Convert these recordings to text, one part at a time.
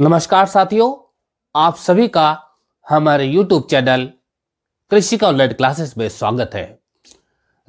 नमस्कार साथियों आप सभी का हमारे यूट्यूब चैनल कृषि का ऑनलाइन क्लासेस में स्वागत है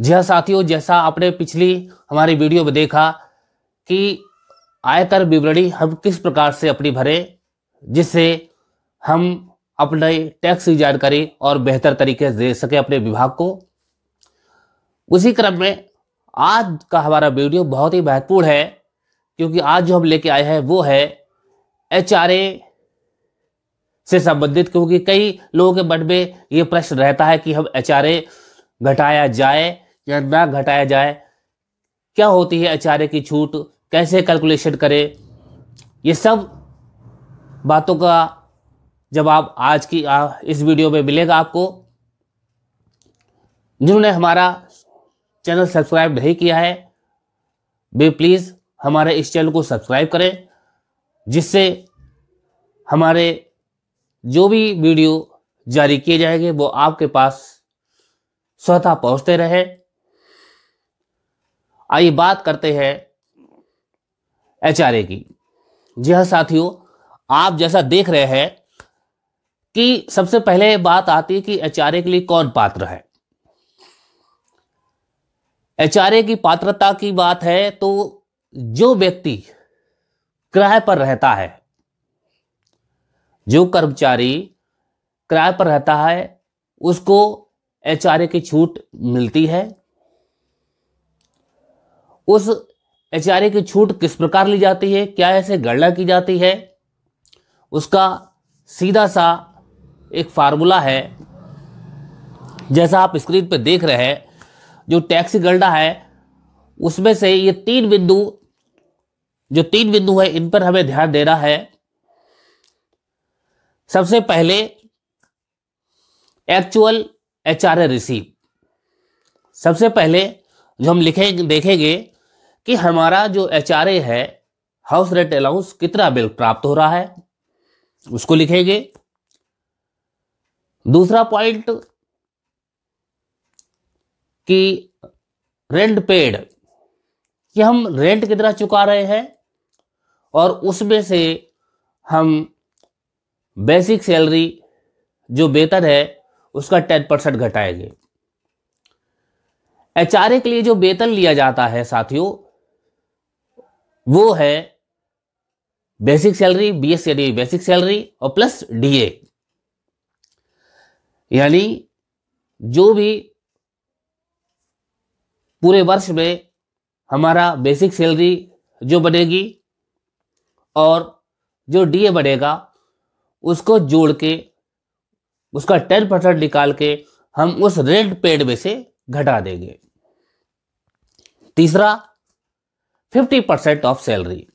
जी हाँ साथियों जैसा आपने पिछली हमारी वीडियो में देखा कि आयकर विवरणी हम किस प्रकार से अपनी भरे जिससे हम अपने टैक्स की जानकारी और बेहतर तरीके से दे सके अपने विभाग को उसी क्रम में आज का हमारा वीडियो बहुत ही महत्वपूर्ण है क्योंकि आज जो हम लेके आए हैं वो है एच से संबंधित क्योंकि कई लोगों के मन में ये प्रश्न रहता है कि हम एच घटाया जाए या ना घटाया जाए क्या होती है एच की छूट कैसे कैलकुलेशन करें ये सब बातों का जवाब आज की आ, इस वीडियो में मिलेगा आपको जिन्होंने हमारा चैनल सब्सक्राइब नहीं किया है वे प्लीज़ हमारे इस चैनल को सब्सक्राइब करें जिससे हमारे जो भी वीडियो जारी किए जाएंगे वो आपके पास स्वतः पहुंचते रहे आइए बात करते हैं एच की जी हाँ साथियों आप जैसा देख रहे हैं कि सबसे पहले बात आती है कि एच के लिए कौन पात्र है एच की पात्रता की बात है तो जो व्यक्ति किराए पर रहता है जो कर्मचारी किराए पर रहता है उसको एच की छूट मिलती है उस एच की छूट किस प्रकार ली जाती है क्या ऐसे गणना की जाती है उसका सीधा सा एक फार्मूला है जैसा आप स्क्रीन पर देख रहे हैं जो टैक्स गणना है उसमें से ये तीन बिंदु जो तीन बिंदु है इन पर हमें ध्यान देना है सबसे पहले एक्चुअल एच आर रिसीव सबसे पहले जो हम लिखेंगे देखेंगे कि हमारा जो एच है हाउस रेंट अलाउंस कितना बिल प्राप्त हो रहा है उसको लिखेंगे दूसरा पॉइंट कि रेंट पेड कि हम रेंट कितना चुका रहे हैं और उसमें से हम बेसिक सैलरी जो बेहतर है उसका टेन परसेंट घटाएंगे एच के लिए जो वेतन लिया जाता है साथियों वो है बेसिक सैलरी बी एस यानी बेसिक सैलरी और प्लस डीए यानी जो भी पूरे वर्ष में हमारा बेसिक सैलरी जो बनेगी और जो डीए बनेगा उसको जोड़ के उसका टेन परसेंट निकाल के हम उस रेंट पेड में से घटा देंगे तीसरा फिफ्टी परसेंट ऑफ सैलरी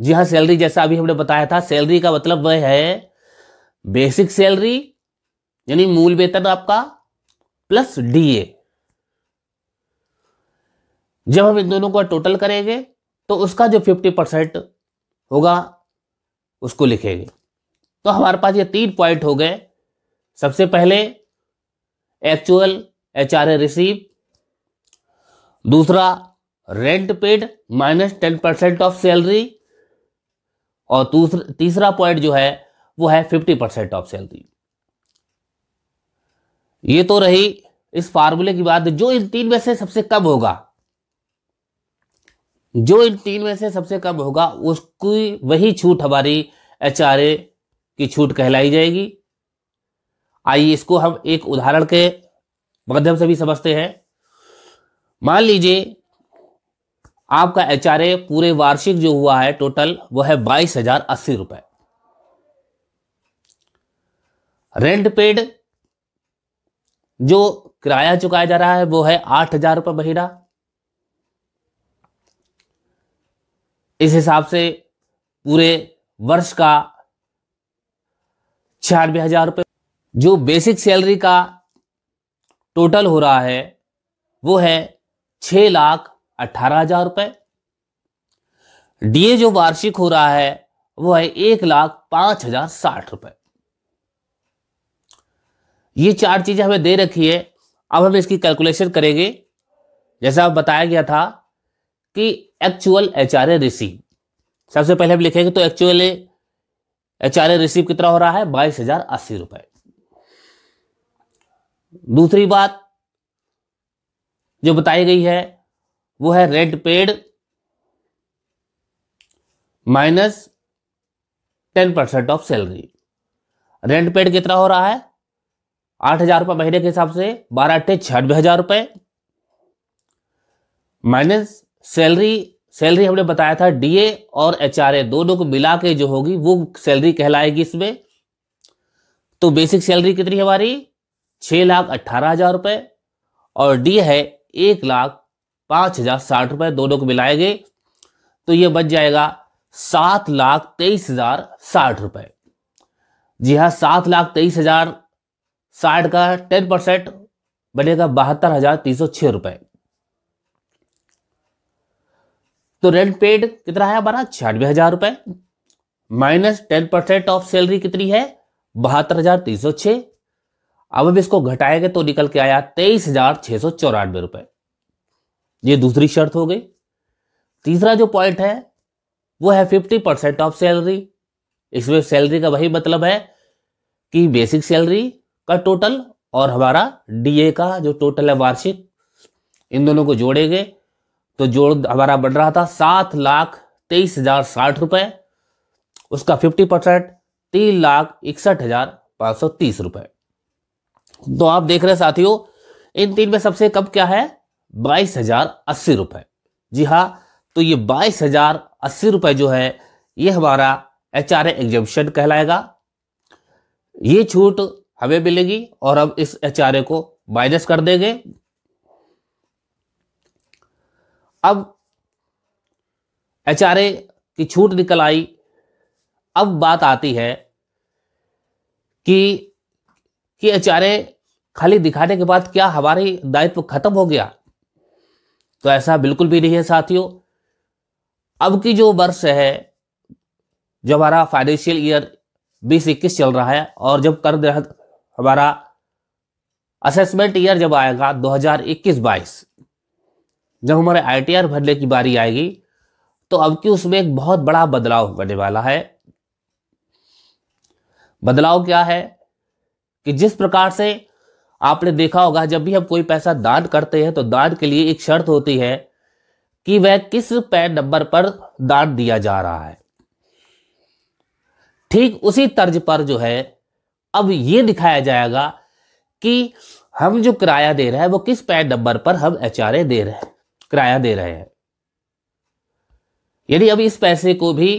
जी हाँ सैलरी जैसा अभी हमने बताया था सैलरी का मतलब वह है बेसिक सैलरी यानी मूल वेतन आपका प्लस डीए जब हम इन दोनों का टोटल करेंगे तो उसका जो फिफ्टी परसेंट होगा उसको लिखेंगे तो हमारे पास ये तीन पॉइंट हो गए सबसे पहले actual H R A receive दूसरा rent paid minus ten percent of salary और तीसरा पॉइंट जो है वो है फिफ्टी परसेंट ऑफ सैलरी ये तो रही इस फार्मूले की बात जो इन तीन में से सबसे कम होगा जो इन तीन में से सबसे कम होगा उसकी वही छूट हमारी एच आर ए की छूट कहलाई जाएगी आइए इसको हम एक उदाहरण के माध्यम से भी समझते हैं मान लीजिए आपका एच पूरे वार्षिक जो हुआ है टोटल वो है बाईस हजार अस्सी रुपए रेंट पेड जो किराया चुकाया जा रहा है वो है आठ हजार रुपये महीना इस हिसाब से पूरे वर्ष का छियानवे हजार रुपये जो बेसिक सैलरी का टोटल हो रहा है वो है छः लाख अट्ठारह हजार रुपये डीए जो वार्षिक हो रहा है वो है एक लाख पांच हजार साठ रुपये ये चार चीजें हमें दे रखी है अब हम इसकी कैलकुलेशन करेंगे जैसा बताया गया था कि actual H R A receive सबसे पहले हम लिखेंगे तो एक्चुअल एच आर रिसीव कितना हो रहा है बाईस हजार अस्सी रुपए दूसरी बात जो बताई गई है वो है rent paid minus ten percent of salary rent paid कितना हो रहा है आठ हजार रुपये महीने के हिसाब से बारह अट्ठे छियानवे हजार रुपए माइनस सैलरी सैलरी हमने बताया था डीए और एचआरए दोनों को मिला के जो होगी वो सैलरी कहलाएगी इसमें तो बेसिक सैलरी कितनी हमारी छह लाख अट्ठारह हजार रुपए और डी है एक लाख पांच हजार साठ रुपए दोनों को मिलाएंगे तो ये बच जाएगा सात लाख तेईस हजार साठ रुपए जी हाँ सात लाख तेईस हजार साठ का टेन परसेंट बनेगा बहत्तर हजार तीन सौ छह रुपए तो रेंट पेड कितना है हमारा छियानवे हजार रुपए minus ten percent of salary कितनी है बहत्तर हजार तीन सौ छह अब हम इसको घटाएंगे तो निकल के आया तेईस हजार छह सौ चौरानवे रुपए ये दूसरी शर्त हो गई तीसरा जो पॉइंट है वो है फिफ्टी परसेंट ऑफ सैलरी इसमें सैलरी का वही मतलब है कि बेसिक सैलरी का टोटल और हमारा डीए का जो टोटल है वार्षिक इन दोनों को जोड़ेंगे तो जोड़ हमारा बढ़ रहा था सात लाख तेईस हजार साठ रुपए उसका फिफ्टी परसेंट तीन लाख इकसठ हजार पांच सौ तीस रुपए तो आप देख रहे साथियों इन तीन में सबसे कम क्या है बाईस हजार अस्सी रुपए जी हाँ तो ये बाईस हजार अस्सी रुपए जो है ये हमारा एच आर कहलाएगा ये छूट हमें मिलेगी और हम इस एच को माइनस कर देंगे अब एच की छूट निकल आई अब बात आती है कि कि एच खाली दिखाने के बाद क्या हमारे दायित्व खत्म हो गया तो ऐसा बिल्कुल भी नहीं है साथियों अब की जो वर्ष है जो हमारा फाइनेंशियल ईयर बीस इक्कीस चल रहा है और जब कर हमारा असेसमेंट ईयर जब आएगा 2021-22 जब हमारे आई भरने की बारी आएगी तो अब की उसमें एक बहुत बड़ा बदलाव होने वाला है बदलाव क्या है कि जिस प्रकार से आपने देखा होगा जब भी हम कोई पैसा दान करते हैं तो दान के लिए एक शर्त होती है कि वह किस पैन नंबर पर दान दिया जा रहा है ठीक उसी तर्ज पर जो है अब ये दिखाया जाएगा कि हम जो किराया दे रहे हैं वो किस पैन नंबर पर हम एच दे रहे हैं किराया दे रहे हैं यदि अब इस पैसे को भी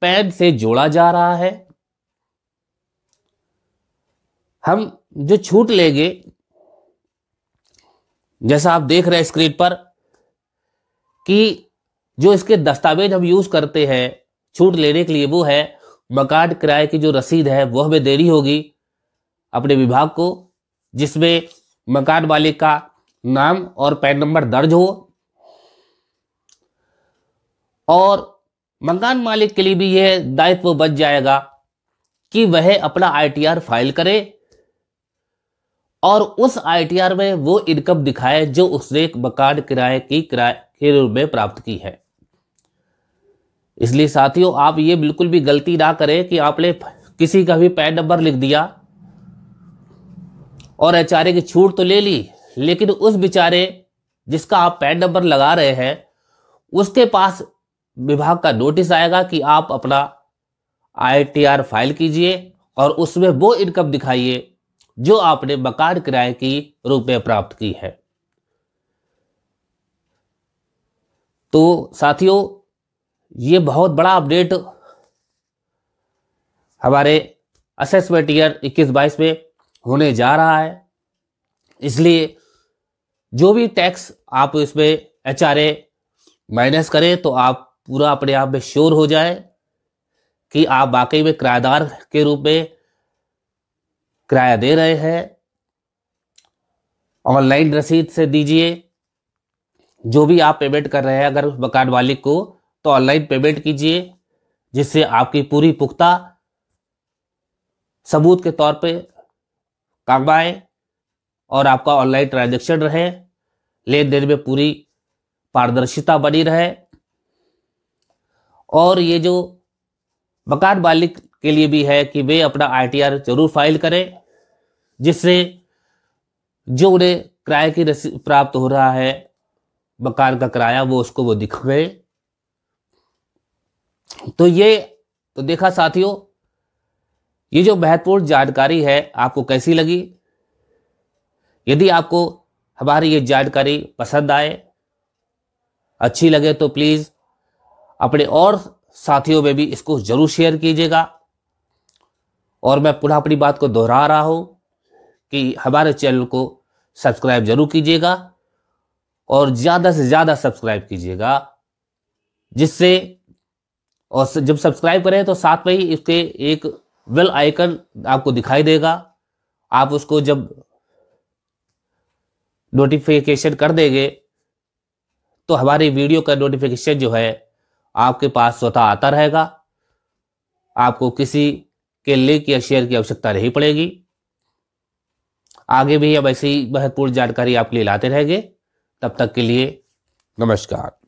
पैन से जोड़ा जा रहा है हम जो छूट लेंगे जैसा आप देख रहे हैं स्क्रीन पर कि जो इसके दस्तावेज हम यूज करते हैं छूट लेने के लिए वो है मकान किराए की जो रसीद है वह हमें देनी होगी अपने विभाग को जिसमें मकान मालिक का नाम और पैन नंबर दर्ज हो और मकान मालिक के लिए भी यह दायित्व बच जाएगा कि वह अपना आईटीआर फाइल करे और उस आईटीआर में वो इनकम दिखाए जो उसने मकान किराए की किराए के रूप में प्राप्त की है इसलिए साथियों आप ये बिल्कुल भी गलती ना करें कि आपने किसी का भी पैन नंबर लिख दिया और एच की छूट तो ले ली लेकिन उस बेचारे जिसका आप पैन नंबर लगा रहे हैं उसके पास विभाग का नोटिस आएगा कि आप अपना आईटीआर फाइल कीजिए और उसमें वो इनकम दिखाइए जो आपने मकान किराए की रूप में प्राप्त की है तो साथियों ये बहुत बड़ा अपडेट हमारे असेसमेंट ईयर 21-22 में होने जा रहा है इसलिए जो भी टैक्स आप इसमें एच माइनस करें तो आप पूरा अपने आप में श्योर हो जाए कि आप वाकई में किरायेदार के रूप में किराया दे रहे हैं ऑनलाइन रसीद से दीजिए जो भी आप पेमेंट कर रहे हैं अगर मकान मालिक को तो ऑनलाइन पेमेंट कीजिए जिससे आपकी पूरी पुख्ता सबूत के तौर पे काम आए और आपका ऑनलाइन ट्रांजैक्शन रहे लेन देन में पूरी पारदर्शिता बनी रहे और ये जो मकान बालिक के लिए भी है कि वे अपना आईटीआर जरूर फाइल करें जिससे जो उन्हें किराए की रसीद प्राप्त हो रहा है मकान का किराया वो उसको वो दिख गए तो ये तो देखा साथियों ये जो महत्वपूर्ण जानकारी है आपको कैसी लगी यदि आपको हमारी ये जानकारी पसंद आए अच्छी लगे तो प्लीज़ अपने और साथियों में भी इसको जरूर शेयर कीजिएगा और मैं पुनः अपनी बात को दोहरा रहा हूँ कि हमारे चैनल को सब्सक्राइब जरूर कीजिएगा और ज़्यादा से ज़्यादा सब्सक्राइब कीजिएगा जिससे और जब सब्सक्राइब करें तो साथ में ही इसके एक वेल आइकन आपको दिखाई देगा आप उसको जब नोटिफिकेशन कर देंगे तो हमारी वीडियो का नोटिफिकेशन जो है आपके पास स्वतः आता रहेगा आपको किसी के लिंक या शेयर की आवश्यकता नहीं पड़ेगी आगे भी हम ऐसी महत्वपूर्ण जानकारी आपके लिए लाते रहेंगे तब तक के लिए नमस्कार